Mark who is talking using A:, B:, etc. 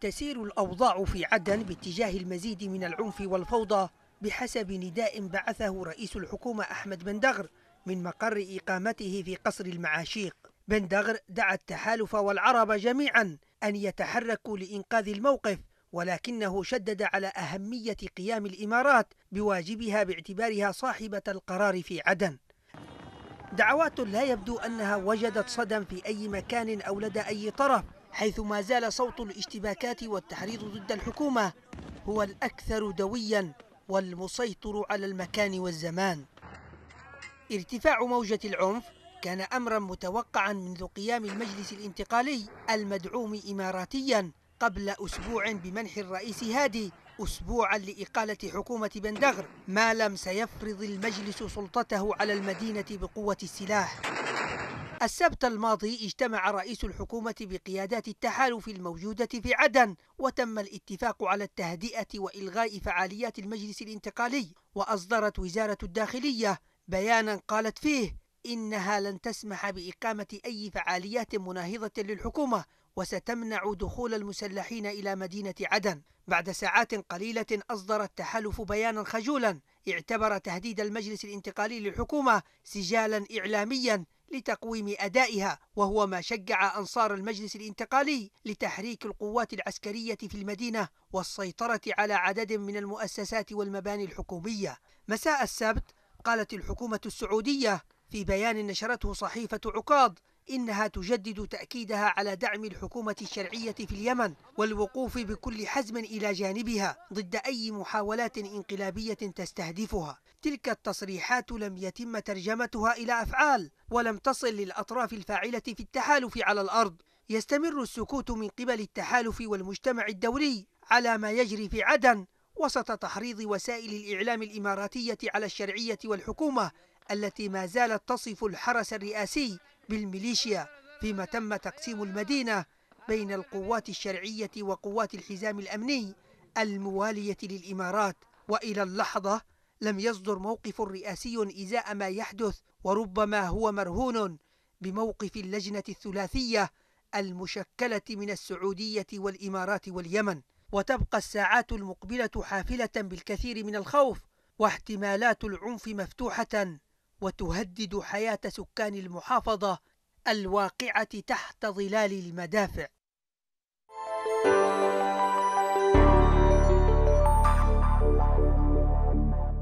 A: تسير الأوضاع في عدن باتجاه المزيد من العنف والفوضى بحسب نداء بعثه رئيس الحكومة أحمد بن دغر من مقر إقامته في قصر المعاشيق بن دغر دعا التحالف والعرب جميعا أن يتحركوا لإنقاذ الموقف ولكنه شدد على أهمية قيام الإمارات بواجبها باعتبارها صاحبة القرار في عدن دعوات لا يبدو أنها وجدت صدى في أي مكان أو لدى أي طرف حيث ما زال صوت الاشتباكات والتحريض ضد الحكومة هو الأكثر دويا والمسيطر على المكان والزمان ارتفاع موجة العنف كان أمرا متوقعا منذ قيام المجلس الانتقالي المدعوم إماراتيا قبل أسبوع بمنح الرئيس هادي أسبوعا لإقالة حكومة بندغر ما لم سيفرض المجلس سلطته على المدينة بقوة السلاح السبت الماضي اجتمع رئيس الحكومة بقيادات التحالف الموجودة في عدن وتم الاتفاق على التهدئة وإلغاء فعاليات المجلس الانتقالي وأصدرت وزارة الداخلية بيانا قالت فيه إنها لن تسمح بإقامة أي فعاليات مناهضة للحكومة وستمنع دخول المسلحين إلى مدينة عدن بعد ساعات قليلة أصدر التحالف بيانا خجولا اعتبر تهديد المجلس الانتقالي للحكومة سجالا إعلاميا لتقويم أدائها وهو ما شجع أنصار المجلس الانتقالي لتحريك القوات العسكرية في المدينة والسيطرة على عدد من المؤسسات والمباني الحكومية مساء السبت قالت الحكومة السعودية في بيان نشرته صحيفة عكاظ إنها تجدد تأكيدها على دعم الحكومة الشرعية في اليمن والوقوف بكل حزم إلى جانبها ضد أي محاولات انقلابية تستهدفها تلك التصريحات لم يتم ترجمتها إلى أفعال ولم تصل للأطراف الفاعلة في التحالف على الأرض يستمر السكوت من قبل التحالف والمجتمع الدولي على ما يجري في عدن وسط تحريض وسائل الإعلام الإماراتية على الشرعية والحكومة التي ما زالت تصف الحرس الرئاسي بالميليشيا فيما تم تقسيم المدينة بين القوات الشرعية وقوات الحزام الأمني الموالية للإمارات وإلى اللحظة لم يصدر موقف رئاسي إزاء ما يحدث وربما هو مرهون بموقف اللجنة الثلاثية المشكلة من السعودية والإمارات واليمن وتبقى الساعات المقبلة حافلة بالكثير من الخوف واحتمالات العنف مفتوحة وتهدد حياة سكان المحافظة الواقعة تحت ظلال المدافع